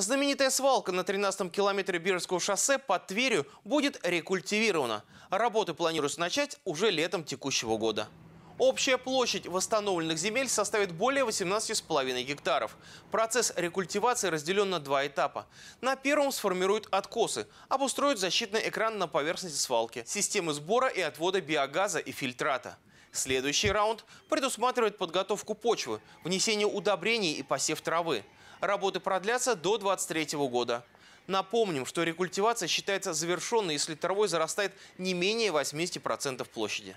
Знаменитая свалка на 13-м километре Бирского шоссе под Тверью будет рекультивирована. Работы планируется начать уже летом текущего года. Общая площадь восстановленных земель составит более 18,5 гектаров. Процесс рекультивации разделен на два этапа. На первом сформируют откосы, обустроят защитный экран на поверхности свалки, системы сбора и отвода биогаза и фильтрата. Следующий раунд предусматривает подготовку почвы, внесение удобрений и посев травы. Работы продлятся до 2023 года. Напомним, что рекультивация считается завершенной, если травой зарастает не менее 80% площади.